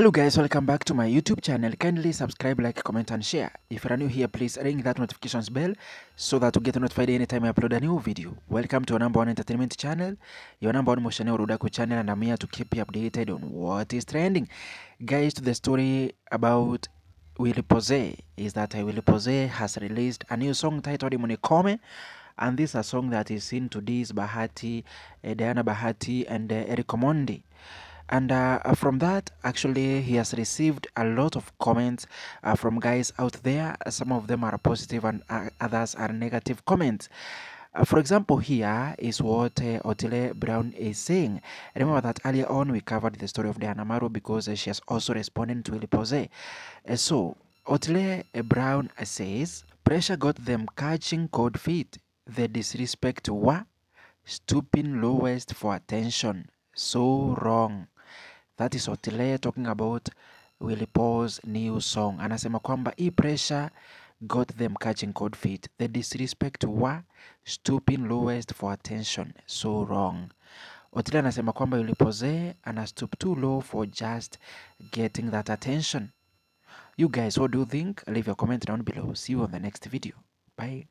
Hello guys, welcome back to my YouTube channel. Kindly subscribe, like, comment and share. If you are new here, please ring that notifications bell so that you get notified anytime I upload a new video. Welcome to our number one entertainment channel, your number one Moshane Urudaku channel and I'm here to keep you updated on what is trending. Guys, to the story about Willy Pose is that uh, Willy Pose has released a new song titled Monikome and this is a song that is seen to this Bahati, uh, Diana Bahati and uh, Eric Mondi. and uh, uh, from that actually he has received a lot of comments uh, from guys out there some of them are positive and uh, others are negative comments uh, for example, here is what uh, Otile Brown is saying. Remember that earlier on we covered the story of Diana Maru because uh, she has also responded to elipose Uh, so, Otile uh, Brown says, Pressure got them catching cold feet. The disrespect were stooping lowest for attention. So wrong. That is what Lay talking about Willy Paul's new song. Anasema kwamba hii pressure got them catching cold feet. The disrespect wa stooping lowest for attention. So wrong. Otile anasema kwamba Willy Paul ana stoop too low for just getting that attention. You guys, what do you think? Leave your comment down below. See you on the next video. Bye.